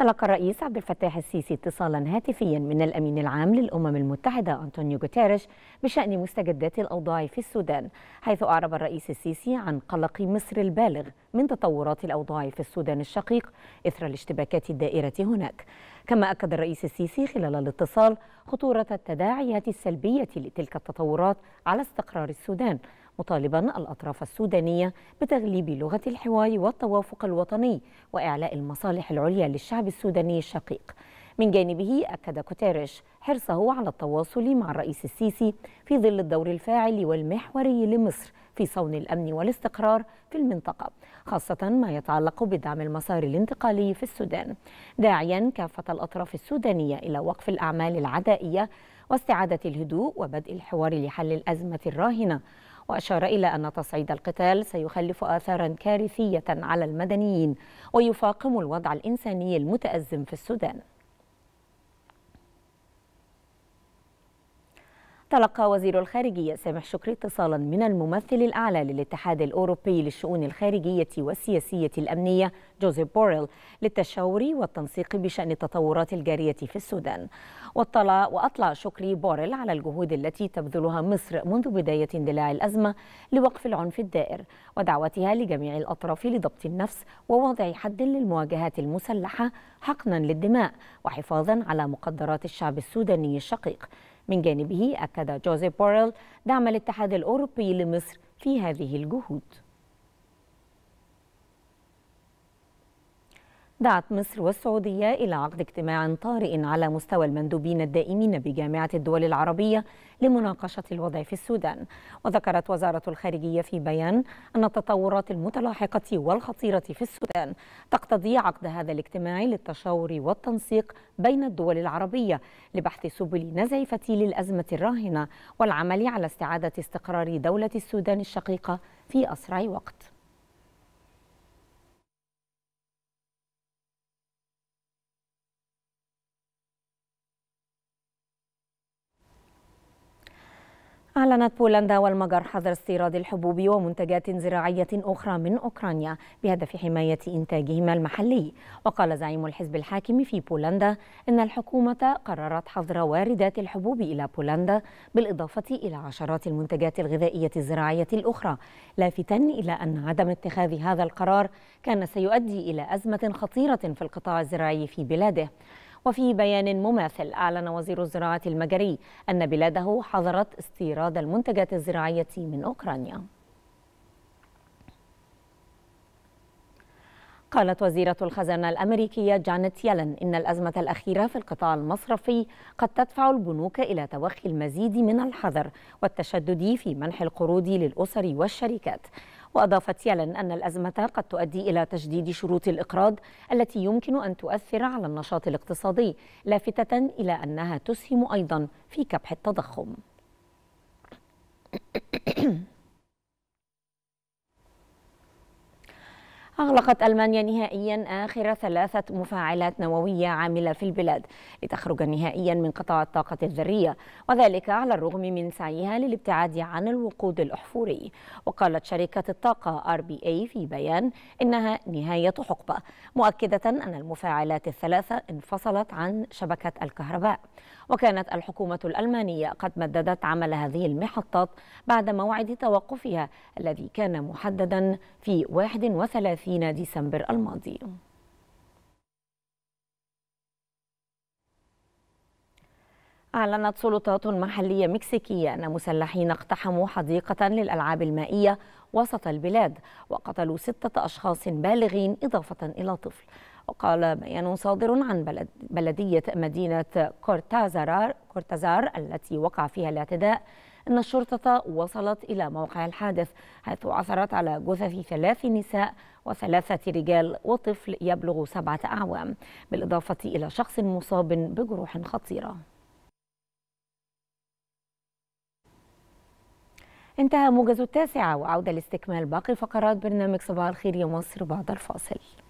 تلقى الرئيس عبد الفتاح السيسي اتصالا هاتفيا من الامين العام للامم المتحده انطونيو غوتيريش بشان مستجدات الاوضاع في السودان، حيث اعرب الرئيس السيسي عن قلق مصر البالغ من تطورات الاوضاع في السودان الشقيق اثر الاشتباكات الدائره هناك. كما اكد الرئيس السيسي خلال الاتصال خطوره التداعيات السلبيه لتلك التطورات على استقرار السودان مطالبا الأطراف السودانية بتغليب لغة الحوار والتوافق الوطني وإعلاء المصالح العليا للشعب السوداني الشقيق من جانبه أكد كوتيريش حرصه على التواصل مع الرئيس السيسي في ظل الدور الفاعل والمحوري لمصر في صون الأمن والاستقرار في المنطقة خاصة ما يتعلق بدعم المسار الانتقالي في السودان داعيا كافة الأطراف السودانية إلى وقف الأعمال العدائية واستعادة الهدوء وبدء الحوار لحل الأزمة الراهنة وأشار إلى أن تصعيد القتال سيخلف آثارا كارثية على المدنيين ويفاقم الوضع الإنساني المتأزم في السودان تلقى وزير الخارجية سامح شكري اتصالا من الممثل الأعلى للاتحاد الأوروبي للشؤون الخارجية والسياسية الأمنية جوزيف بوريل للتشاور والتنسيق بشأن التطورات الجارية في السودان واطلع, وأطلع شكري بوريل على الجهود التي تبذلها مصر منذ بداية اندلاع الأزمة لوقف العنف الدائر ودعوتها لجميع الأطراف لضبط النفس ووضع حد للمواجهات المسلحة حقنا للدماء وحفاظا على مقدرات الشعب السوداني الشقيق من جانبه أكد جوزيف بوريل دعم الاتحاد الأوروبي لمصر في هذه الجهود دعت مصر والسعودية إلى عقد اجتماع طارئ على مستوى المندوبين الدائمين بجامعة الدول العربية لمناقشة الوضع في السودان وذكرت وزارة الخارجية في بيان أن التطورات المتلاحقة والخطيرة في السودان تقتضي عقد هذا الاجتماع للتشاور والتنسيق بين الدول العربية لبحث سبل نزع فتيل الأزمة الراهنة والعمل على استعادة استقرار دولة السودان الشقيقة في أسرع وقت أعلنت بولندا والمجر حظر استيراد الحبوب ومنتجات زراعية أخرى من أوكرانيا بهدف حماية إنتاجهما المحلي وقال زعيم الحزب الحاكم في بولندا إن الحكومة قررت حظر واردات الحبوب إلى بولندا بالإضافة إلى عشرات المنتجات الغذائية الزراعية الأخرى لافتا إلى أن عدم اتخاذ هذا القرار كان سيؤدي إلى أزمة خطيرة في القطاع الزراعي في بلاده وفي بيان مماثل أعلن وزير الزراعة المجري أن بلاده حظرت استيراد المنتجات الزراعية من أوكرانيا قالت وزيرة الخزانة الأمريكية جانيت يلن إن الأزمة الأخيرة في القطاع المصرفي قد تدفع البنوك إلى توخي المزيد من الحذر والتشدد في منح القروض للأسر والشركات وأضافت يلن أن الأزمة قد تؤدي إلى تجديد شروط الإقراض التي يمكن أن تؤثر على النشاط الاقتصادي لافتة إلى أنها تسهم أيضا في كبح التضخم أغلقت ألمانيا نهائيا آخر ثلاثة مفاعلات نووية عاملة في البلاد لتخرج نهائيا من قطاع الطاقة الذرية وذلك على الرغم من سعيها للابتعاد عن الوقود الأحفوري وقالت شركة الطاقة RBA إيه في بيان إنها نهاية حقبة مؤكدة أن المفاعلات الثلاثة انفصلت عن شبكة الكهرباء وكانت الحكومة الألمانية قد مددت عمل هذه المحطات بعد موعد توقفها الذي كان محددا في 31 30 ديسمبر الماضي أعلنت سلطات محلية مكسيكية أن مسلحين اقتحموا حديقة للألعاب المائية وسط البلاد وقتلوا ستة أشخاص بالغين إضافة إلى طفل وقال بيان صادر عن بلد بلدية مدينة كورتازار, كورتازار التي وقع فيها الاعتداء أن الشرطة وصلت إلى موقع الحادث حيث عثرت على جثث ثلاث نساء وثلاثة رجال وطفل يبلغ سبعة أعوام بالإضافة إلى شخص مصاب بجروح خطيرة انتهى موجز التاسعة وعودة لاستكمال باقي فقرات برنامج صباح الخير يا مصر بعد الفاصل